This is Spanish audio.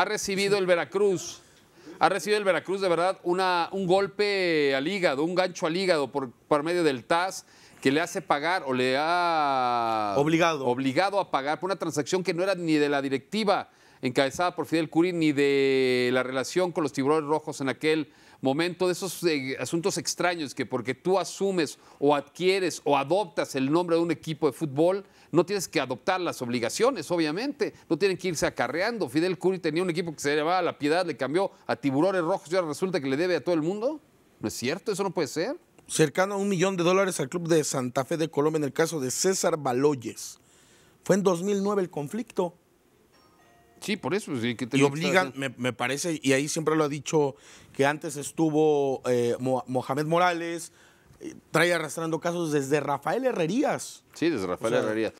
ha recibido el Veracruz, ha recibido el Veracruz de verdad un golpe al hígado, un gancho al hígado por, por medio del TAS que le hace pagar o le ha obligado. obligado a pagar por una transacción que no era ni de la directiva encabezada por Fidel Curi ni de la relación con los tiburones rojos en aquel momento, de esos eh, asuntos extraños que porque tú asumes o adquieres o adoptas el nombre de un equipo de fútbol, no tienes que adoptar las obligaciones, obviamente, no tienen que irse acarreando. Fidel Curi tenía un equipo que se llamaba La Piedad, le cambió a tiburones rojos y ahora resulta que le debe a todo el mundo. ¿No es cierto? Eso no puede ser cercano a un millón de dólares al Club de Santa Fe de Colombia en el caso de César Baloyes. Fue en 2009 el conflicto. Sí, por eso. que y obligan, me, parece, y ahí siempre lo ha dicho, que antes estuvo eh, Mohamed Morales, eh, trae arrastrando casos desde Rafael Herrerías. Sí, desde Rafael Herrerías.